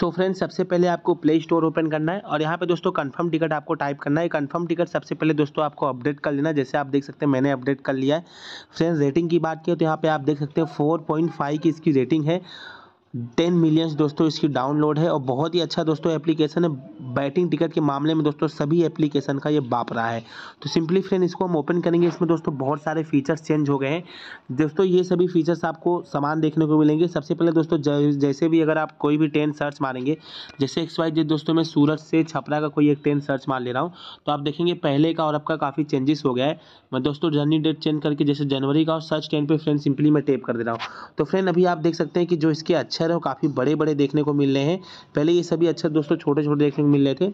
so friends सबसे पहले आपको प्ले स्टोर ओपन करना है और यहाँ पे दोस्तों कंफर्म टिकट आपको टाइप करना है कंफर्म टिकट सबसे पहले दोस्तों आपको अपडेट कर लेना जैसे आप देख सकते हैं मैंने अपडेट कर लिया है फ्रेंड्स रेटिंग की बात की तो यहाँ पे आप देख सकते हैं फोर पॉइंट फाइव की इसकी रेटिंग है टेन मिलियंस दोस्तों इसकी डाउनलोड है और बहुत ही अच्छा दोस्तों एप्लीकेशन है बैटिंग टिकट के मामले में दोस्तों सभी एप्लीकेशन का ये बाप रहा है तो सिंपली फ्रेंड इसको हम ओपन करेंगे इसमें दोस्तों बहुत सारे फीचर्स चेंज हो गए हैं दोस्तों ये सभी फीचर्स आपको समान देखने को मिलेंगे सबसे पहले दोस्तों जैसे भी अगर आप कोई भी ट्रेन सर्च मारेंगे जैसे एक्स वाई दोस्तों मैं सूरत से छपरा का कोई एक ट्रेन सर्च मार ले रहा हूँ तो आप देखेंगे पहले का और आपका काफ़ी चेंजेस हो गया है मैं दोस्तों जर्नी डेट चेंज करके जैसे जनवरी का और सर्च ट्रेन पर फ्रेंड सिंपली मैं टेप कर दे रहा हूँ तो फ्रेंड अभी आप देख सकते हैं कि जो इसके अच्छे अक्षर अच्छा है वो काफ़ी बड़े बड़े देखने को मिल रहे हैं पहले ये सभी अक्षर अच्छा दोस्तों छोटे छोटे देखने को मिल रहे थे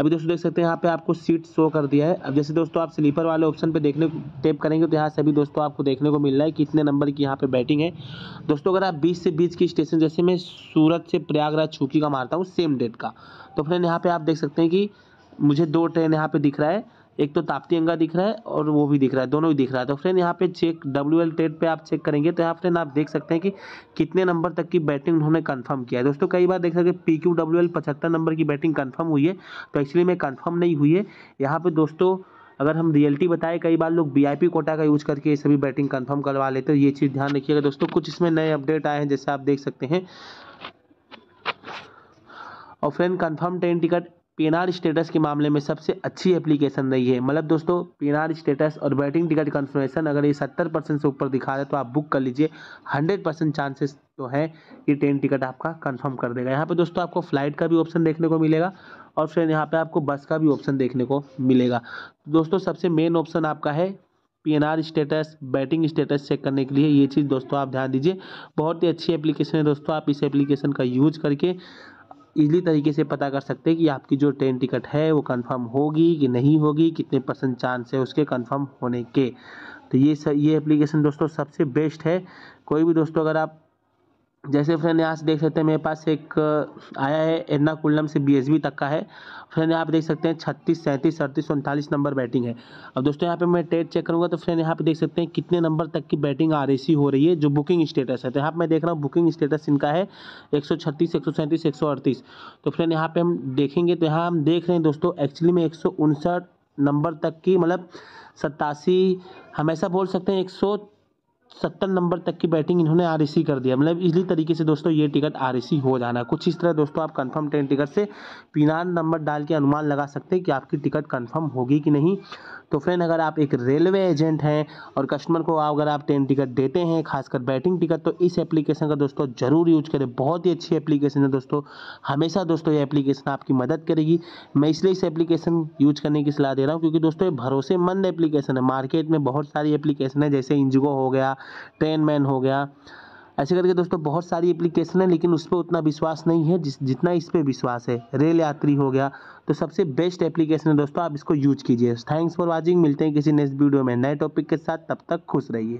अभी दोस्तों देख सकते हैं यहाँ पे आपको सीट शो कर दिया है अब जैसे दोस्तों आप स्लीपर वाले ऑप्शन पर देखने टेप करेंगे तो यहाँ सभी दोस्तों आपको देखने को मिल रहा है कितने नंबर की यहाँ पर बैटिंग है दोस्तों अगर आप बीस से बीच की स्टेशन जैसे मैं सूरत से प्रयागराज छुकी का मारता हूँ सेम डेट का तो फ्रेंड यहाँ पर आप देख सकते हैं कि मुझे दो ट्रेन यहाँ पर दिख रहा है एक तो ताप्ती अंगा दिख रहा है और वो भी दिख रहा है दोनों ही दिख रहा है तो फ्रेंड यहाँ पे चेक डब्ल्यू एल टेट पर आप चेक करेंगे तो यहाँ फ्रेंड आप देख सकते हैं कि कितने नंबर तक की बैटिंग उन्होंने कन्फर्म किया है दोस्तों कई बार देख सकते पी क्यू डब्ल्यू एल पचहत्तर नंबर की बैटिंग कन्फर्म हुई है तो एक्चुअली में कन्फर्म नहीं हुई है यहाँ पर दोस्तों अगर हम रियलिटी बताएं कई बार लोग वीआईपी कोटा का यूज करके सभी बैटिंग कन्फर्म करवा लेते हैं ये चीज़ ध्यान रखिएगा दोस्तों कुछ इसमें नए अपडेट आए हैं जैसे आप देख सकते हैं और friend confirm train ticket PNR status के मामले में सबसे अच्छी एप्लीकेशन नहीं है मतलब दोस्तों पीनार स्टेटस और बैटिंग टिकट कन्फर्मेशन अगर ये सत्तर परसेंट से ऊपर दिखा रहे तो आप बुक कर लीजिए हंड्रेड परसेंट चांसेस तो है कि ट्रेन टिकट आपका कंफर्म कर देगा यहाँ पे दोस्तों आपको फ्लाइट का भी ऑप्शन देखने को मिलेगा और फिर यहाँ पर आपको बस का भी ऑप्शन देखने को मिलेगा दोस्तों सबसे मेन ऑप्शन आपका है P status waiting status check करने के लिए ये चीज़ दोस्तों आप ध्यान दीजिए बहुत ही अच्छी एप्लीकेशन है दोस्तों आप इस एप्लीकेशन का यूज करके ईजली तरीके से पता कर सकते हैं कि आपकी जो ट्रेन टिकट है वो कंफर्म होगी कि नहीं होगी कितने परसेंट चांस है उसके कंफर्म होने के तो ये स, ये एप्लीकेशन दोस्तों सबसे बेस्ट है कोई भी दोस्तों अगर आप जैसे फ्रेंड यहाँ से देख सकते हैं मेरे पास एक आया है एर्नाकुलम से बीएसबी तक का है फ्रेंड यहाँ पे देख सकते हैं छत्तीस सैंतीस अड़तीस उनतालीस नंबर बैटिंग है अब दोस्तों यहाँ पे मैं टेट चेक करूँगा तो फ्रेंड यहाँ पे देख सकते हैं कितने नंबर तक की बैटिंग आर हो रही है जो बुकिंग स्टेटस है तो यहाँ पर मैं देख रहा हूँ बुकिंग स्टेटस इनका है एक सौ छत्तीस एक सौ सैंतीस एक सौ अड़तीस तो फ्रेंड यहाँ पर हम देखेंगे तो यहाँ हम देख रहे हैं दोस्तों एक्चुअली में एक सौ उनसठ नंबर तक की मतलब सत्तासी हम ऐसा बोल सकते हैं एक सौ सत्तर नंबर तक की बैटिंग इन्होंने आर कर दिया मतलब इसी तरीके से दोस्तों ये टिकट आर हो जाना कुछ इस तरह दोस्तों आप कंफर्म ट्रेन टिकट से पिनार नंबर डाल के अनुमान लगा सकते हैं कि आपकी टिकट कंफर्म होगी कि नहीं तो फ्रेंड अगर आप एक रेलवे एजेंट हैं और कस्टमर को अगर आप ट्रेन टिकट देते हैं खासकर बैटिंग टिकट तो इस एप्लीकेशन का दोस्तों ज़रूर यूज करें बहुत ही अच्छी एप्लीकेशन है दोस्तों हमेशा दोस्तों ये एप्लीकेशन आपकी मदद करेगी मैं इसलिए इस एप्लीकेशन यूज करने की सलाह दे रहा हूँ क्योंकि दोस्तों ये भरोसेमंद एप्लीकेशन है मार्केट में बहुत सारी एप्लीकेशन है जैसे इंजगो हो गया ट्रेन मैन हो गया ऐसे करके दोस्तों बहुत सारी एप्लीकेशन है लेकिन उस पर उतना विश्वास नहीं है जिस जितना इस पर विश्वास है रेल यात्री हो गया तो सबसे बेस्ट एप्लीकेशन है दोस्तों आप इसको यूज कीजिए थैंक्स फॉर वॉचिंग मिलते हैं किसी नेक्स्ट वीडियो में नए टॉपिक के साथ तब तक खुश रहिए